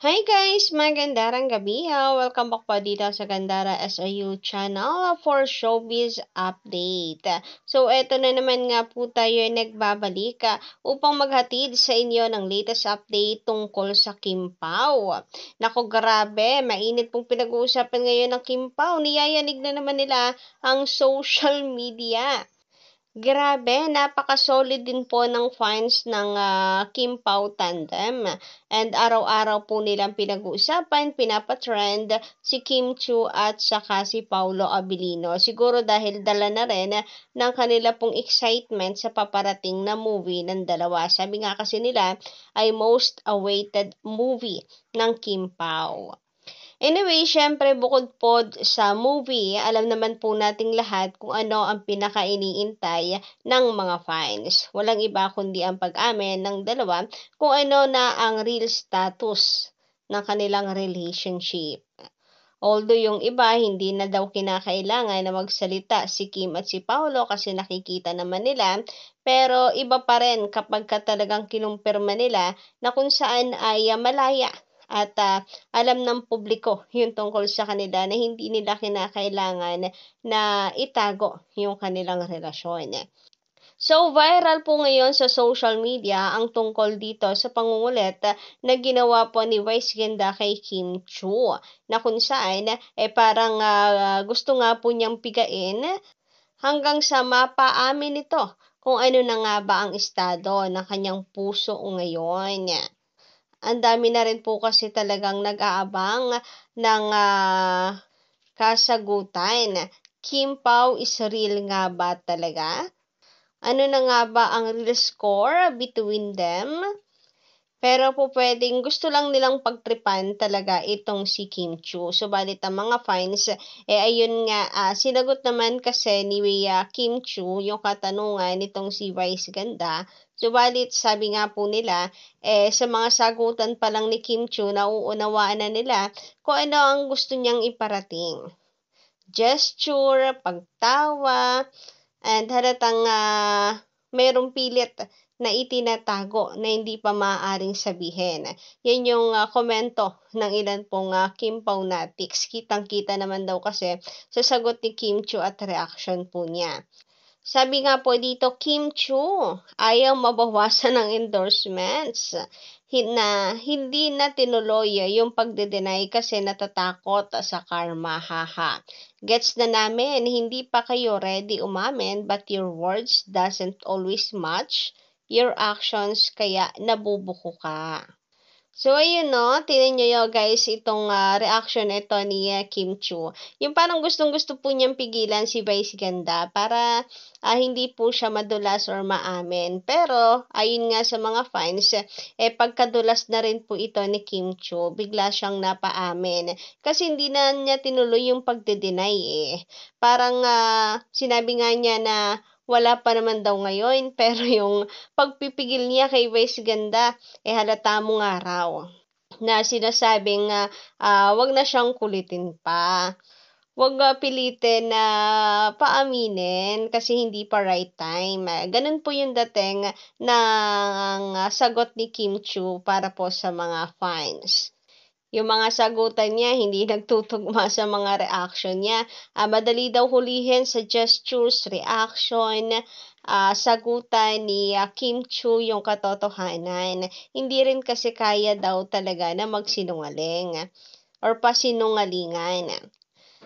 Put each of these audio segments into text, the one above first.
Hi guys! Magandarang gabi ha! Welcome back po dito sa Gandara SIU channel for showbiz update. So eto na naman nga po tayo nagbabalik ah, upang maghatid sa inyo ng latest update tungkol sa Kim Pao. Naku grabe, mainit pong pinag-uusapan ngayon ng Kim Pao. Niyayanig na naman nila ang social media. Grabe, napaka-solid din po ng fans ng uh, Kim Pao Tandem. And araw-araw po nilang pinag-uusapan, pinapatrend si Kim Chu at saka si Paolo Abilino. Siguro dahil dala na rin ng kanila pong excitement sa paparating na movie ng dalawa. Sabi nga kasi nila ay most awaited movie ng Kim Pao. Anyway, syempre bukod po sa movie, alam naman po nating lahat kung ano ang pinakainiintay ng mga fans. Walang iba kundi ang pag-amin ng dalawa kung ano na ang real status ng kanilang relationship. Although yung iba hindi na daw kinakailangan na magsalita si Kim at si Paolo kasi nakikita naman nila, pero iba pa rin kapag ka talagang kinumpirma nila na kung saan ay malaya at uh, alam ng publiko yung tungkol sa kanila na hindi nila kinakailangan na itago yung kanilang relasyon. So, viral po ngayon sa social media ang tungkol dito sa pangungulit na ginawa po ni Vice Ganda kay Kim Chu na kung saan eh parang uh, gusto nga po niyang pigain hanggang sa mapaamin ito kung ano na nga ba ang estado ng kanyang puso ngayon ang dami na rin po kasi talagang nag-aabang ng uh, kasagutan. Kim Pao is real nga ba talaga? Ano na nga ba ang real score between them? Pero po pwedeng gusto lang nilang pagtripan talaga itong si Kim Chu. Subalit so, ang mga fans, eh ayun nga, uh, sinagot naman kasi ni uh, Kim Chu yung katanungan nitong si Vice Ganda Subalit, sabi nga po nila, eh, sa mga sagutan pa lang ni Kim Chu, na uunawaan na nila kung ano ang gusto niyang iparating. Gesture, pagtawa, and halatang uh, ah, mayroong pilit na itinatago na hindi pa maaaring sabihin. Yan yung uh, komento ng ilan pong uh, Kim Paunatics. Kitang-kita naman daw kasi sa sagot ni Kim Chu at reaction po niya. Sabi nga po dito, Kim Chu, ayaw mabawasan ng endorsements na hindi na tinuloy eh, yung pagdedenay kasi natatakot sa karma, haha. Gets na namin, hindi pa kayo ready umamin but your words doesn't always match your actions kaya nabubuko ka. So, ayun no, tinan nyo yun, guys, itong uh, reaction ito ni uh, Kim Chu. Yung parang gustong-gusto po niyang pigilan si Vice Ganda para uh, hindi po siya madulas or maamin. Pero, ayun nga sa mga fans, eh pagkadulas na rin po ito ni Kim Chu, bigla siyang napaamin. Kasi hindi na niya tinuloy yung pagdedenay eh. Parang uh, sinabi nga niya na wala pa naman daw ngayon, pero yung pagpipigil niya kay Vice Ganda, eh halata mo nga raw na sinasabing uh, uh, wag na siyang kulitin pa. Huwag uh, ah, pilitin na uh, paaminin kasi hindi pa right time. Ganun po yung dating ng uh, sagot ni Kim Chu para po sa mga fans. Yung mga sagutan niya hindi nagtutugma sa mga reaction niya. Uh, madali daw hulihin sa gestures, reaction, uh, sagutan ni uh, Kim Chu yung katotohanan. Hindi rin kasi kaya daw talaga na magsinungaling or pasinungalingan.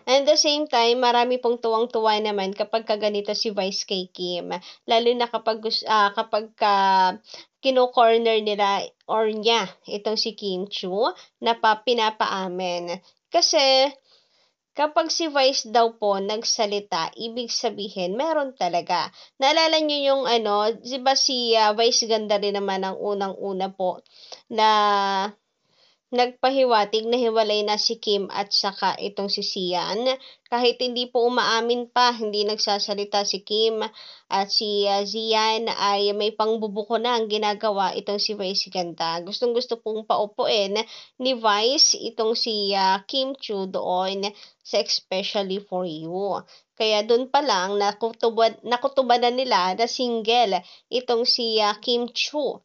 And the same time, marami pong tuwang-tuwa naman kapag kaganito si Vice kay Kim. Lalo na kapag, uh, kapag ka, kino-corner nila or niya itong si Kim Chu na pa, pinapaamin. Kasi kapag si Vice daw po nagsalita, ibig sabihin meron talaga. Naalala niyo yung ano, 'di ba si uh, Vice ganda rin naman ang unang-una po na Nagpahiwatig na hiwalay na si Kim at saka itong si Sian. Kahit hindi po umaamin pa, hindi nagsasalita si Kim at si uh, ay may pangbubuko na ang ginagawa itong si Vice Ganda. Gustong gusto pong paupuin ni Vice itong si uh, Kim Chu doon sa Especially For You. Kaya doon pa lang nakutuban, nakutuban na nila na single itong si uh, Kim Chu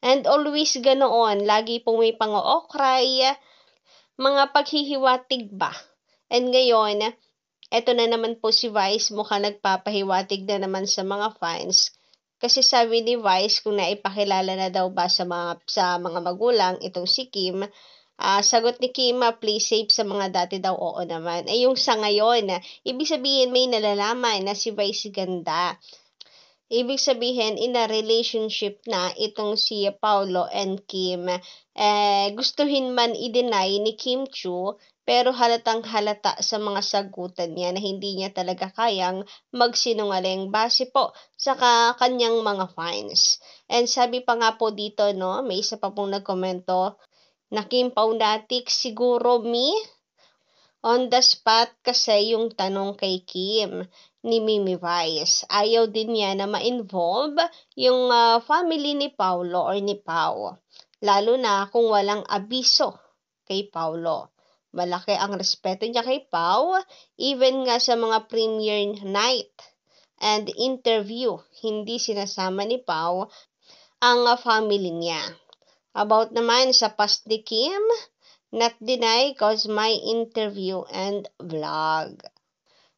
And always ganoon, lagi po may pang cry mga paghihiwatig ba. And ngayon, eto na naman po si Vice, mukhang nagpapahiwatig na naman sa mga fans. Kasi sabi ni Vice, kung naipakilala na daw ba sa mga, sa mga magulang itong si Kim, uh, sagot ni Kim, ah, please save sa mga dati daw, oo naman. Ay yung sa ngayon, ibig sabihin may nalalaman na si Vice ganda. Ibig sabihin, in a relationship na itong si Paolo and Kim. Eh, gustuhin man i-deny ni Kim Chu, pero halatang halata sa mga sagutan niya na hindi niya talaga kayang magsinungaling base po sa kanyang mga fans. And sabi pa nga po dito, no, may isa pa pong nagkomento na Kim Paunatic, siguro me, On the spot kasi yung tanong kay Kim ni Mimi Vice. Ayaw din niya na ma-involve yung uh, family ni Paolo or ni Pau. Lalo na kung walang abiso kay Paolo. Malaki ang respeto niya kay Pau, even nga sa mga premiere night and interview, hindi sinasama ni Pau ang uh, family niya. About naman sa past ni Kim, Not deny cause my interview and vlog.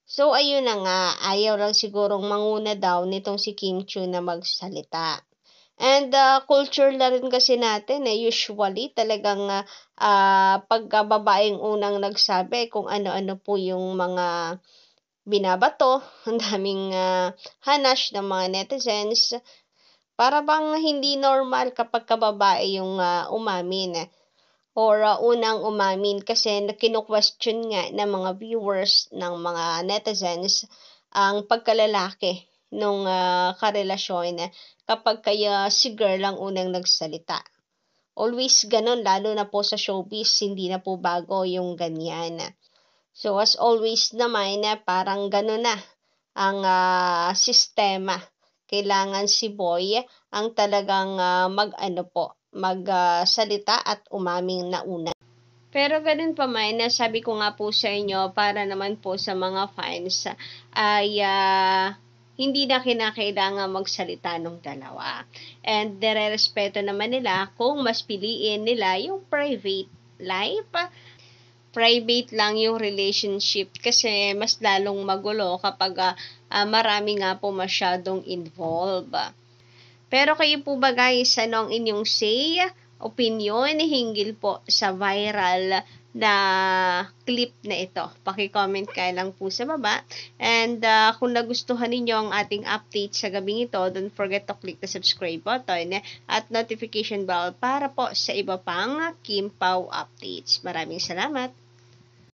So, ayun na nga, ayaw lang sigurong manguna daw nitong si Kim Chu na magsalita. And uh, culture na rin kasi natin, eh, usually talagang uh, ah, pagkababaeng unang nagsabi kung ano-ano po yung mga binabato, ang daming uh, hanash ng mga netizens, para bang hindi normal kapag kababae yung uh, umamin or uh, unang umamin kasi kino-question nga ng mga viewers ng mga netizens ang pagkalalaki nung uh, karelasyon kapag kaya si girl ang unang nagsalita. Always ganun, lalo na po sa showbiz, hindi na po bago yung ganyan. So as always naman, eh, parang ganun na ang uh, sistema. Kailangan si boy ang talagang uh, mag-ano po, magsalita uh, at umaming nauna. Pero ganun pa man, nasabi ko nga po sa inyo para naman po sa mga fans ay uh, hindi na kinakailangan magsalita ng dalawa. And dire respeto naman nila kung mas piliin nila yung private life private lang yung relationship kasi mas lalong magulo kapag uh, marami nga po masyadong involved. Pero kayo po ba guys, ano ang inyong say, opinion hinggil po sa viral na clip na ito. Paki-comment kayo lang po sa baba. And uh, kung nagustuhan ninyo ang ating update sa gabing ito, don't forget to click the subscribe button at notification bell para po sa iba pang Kim Pao updates. Maraming salamat!